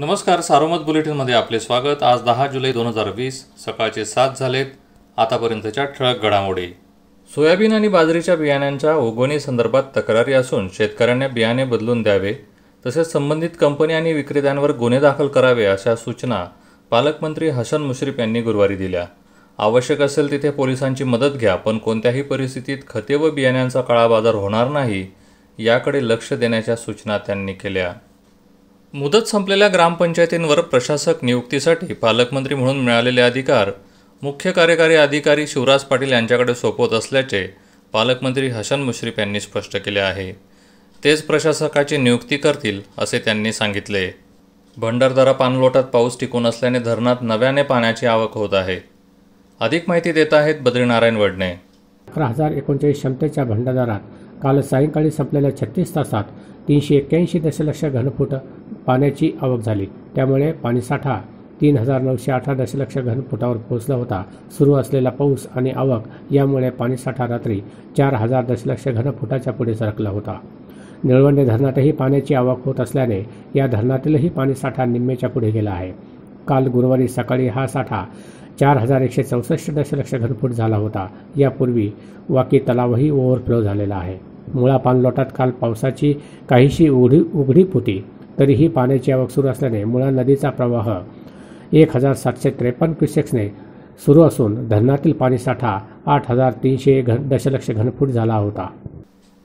नमस्कार सारोमत बुलेटिनमध्ये आपले स्वागत आज दहा जुलै दोन हजार वीस सकाळचे सात झालेत आतापर्यंतच्या ठळक घडामोडी सोयाबीन आणि बाजरीच्या बियाण्यांच्या उगवणी संदर्भात तक्रारी असून शेतकऱ्यांना बियाणे बदलून द्यावे तसेच संबंधित कंपनी आणि विक्रेत्यांवर गुन्हे दाखल करावे अशा सूचना पालकमंत्री हसन मुश्रीफ यांनी गुरुवारी दिल्या आवश्यक असेल तिथे पोलिसांची मदत घ्या पण कोणत्याही परिस्थितीत खते व बियाण्यांचा काळा बाजार होणार नाही याकडे लक्ष देण्याच्या सूचना त्यांनी केल्या मुदत संपलेल्या ग्रामपंचायतींवर प्रशासक नियुक्तीसाठी पालकमंत्री म्हणून मिळालेले अधिकार मुख्य कार्यकारी अधिकारी शिवराज पाटील यांच्याकडे सोपवत असल्याचे पालकमंत्री हसन मुश्रीफ यांनी स्पष्ट केले आहे तेच प्रशासकाची नियुक्ती करतील असे त्यांनी सांगितले भंडारदारा पानलोटात पाऊस टिकून असल्याने धरणात नव्याने पाण्याची आवक होत आहे अधिक माहिती देत आहेत बद्रीनारायण वडणे अकरा हजार एकोणचाळीस क्षमतेच्या भंडारदारात काल सायंकाळी संपलेल्या छत्तीस तासात तीनशे एक्क्याऐंशी दशलक्ष घनफूट पाण्याची आवक झाली त्यामुळे पाणीसाठा तीन हजार नऊशे अठरा दशलक्ष घनफुटावर पोहोचला होता सुरू असलेला पाऊस आणि आवक यामुळे पाणीसाठा रात्री चार हजार दशलक्ष घनफुटाच्या पुढे सरकला होता निळवंडे धरणातही पाण्याची आवक होत असल्याने या धरणातीलही पाणीसाठा निम्मेच्या पुढे गेला आहे काल गुरुवारी सकाळी हा साठा चार हजार एकशे चौसष्ट दशलक्ष घनफूट झाला होता यापूर्वी वाकी तलावही ओव्हरफ्लो झालेला आहे मुळा पाणलोटात काल पावसाची काहीशी उघडी उघडीप होती तरीही पाण्याची आवक सुरू असल्याने मुळा नदीचा प्रवाह एक हजार सातशे त्रेपन्न क्युसेक्सने सुरू असून धरणातील पाणीसाठा आठ हजार तीनशे घन दशलक्ष घनफूट झाला होता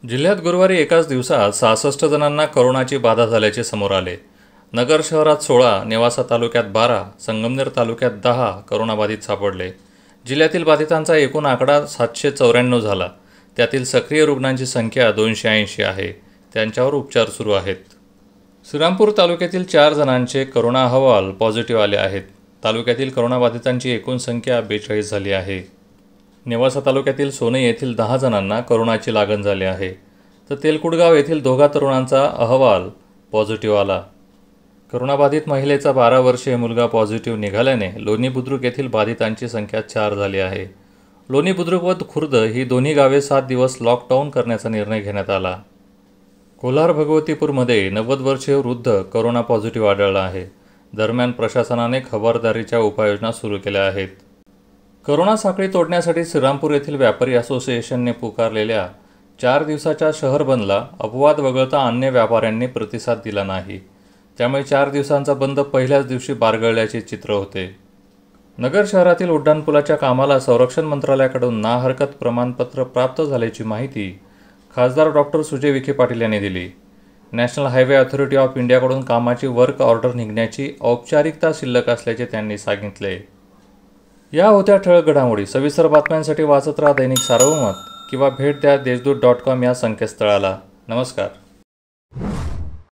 जिल्ह्यात गुरुवारी एकाच दिवसात सहासष्ट जणांना करोनाची बाधा झाल्याचे समोर आले नगर शहरात सोळा नेवासा तालुक्यात बारा संगमनेर तालुक्यात दहा करोनाबाधित सापडले जिल्ह्यातील बाधितांचा एकूण आकडा सातशे चौऱ्याण्णव झाला त्यातील सक्रिय रुग्णांची संख्या दोनशे ऐंशी आहे त्यांच्यावर उपचार सुरू आहेत श्रीरामपूर तालुक्यातील चार जणांचे करोना अहवाल पॉझिटिव्ह आले आहेत तालुक्यातील करोनाबाधितांची एकूण संख्या बेचाळीस झाली आहे नेवासा तालुक्यातील सोने येथील दहा जणांना करोनाची लागण झाली आहे तर तेलकुडगाव येथील दोघा तरुणांचा अहवाल पॉझिटिव्ह आला करोनाबाधित महिलेचा बारा वर्षीय मुलगा पॉझिटिव्ह निघाल्याने लोणी बुद्रुक येथील बाधितांची संख्या चार झाली आहे लोणी बुद्रुक व खुर्द ही दोन्ही गावे सात दिवस लॉकडाऊन करण्याचा निर्णय घेण्यात आला कोल्हार भगवतीपूरमध्ये नव्वद वर्षीय वृद्ध करोना पॉझिटिव्ह आढळला आहे दरम्यान प्रशासनाने खबरदारीच्या उपाययोजना सुरू केल्या आहेत करोना साखळी तोडण्यासाठी श्रीरामपूर येथील व्यापारी असोसिएशनने पुकारलेल्या चार दिवसाच्या शहर बंदला अपवाद वगळता अन्य व्यापाऱ्यांनी प्रतिसाद दिला नाही त्यामुळे चार दिवसांचा बंद पहिल्याच दिवशी बारगळल्याचे चित्र होते नगर शहरातील उड्डाणपुलाच्या कामाला संरक्षण मंत्रालयाकडून ना हरकत प्रमाणपत्र प्राप्त झाल्याची माहिती खासदार डॉक्टर सुजय विखे पाटील यांनी दिली नॅशनल हायवे ऑथॉरिटी ऑफ इंडियाकडून कामाची वर्क ऑर्डर निघण्याची औपचारिकता शिल्लक असल्याचे त्यांनी सांगितले या होत्या ठळक घडामोडी सविस्तर बातम्यांसाठी वाचत राहा दैनिक सार्वमत किंवा भेट द्या देशदूत डॉट कॉम या संकेतस्थळाला नमस्कार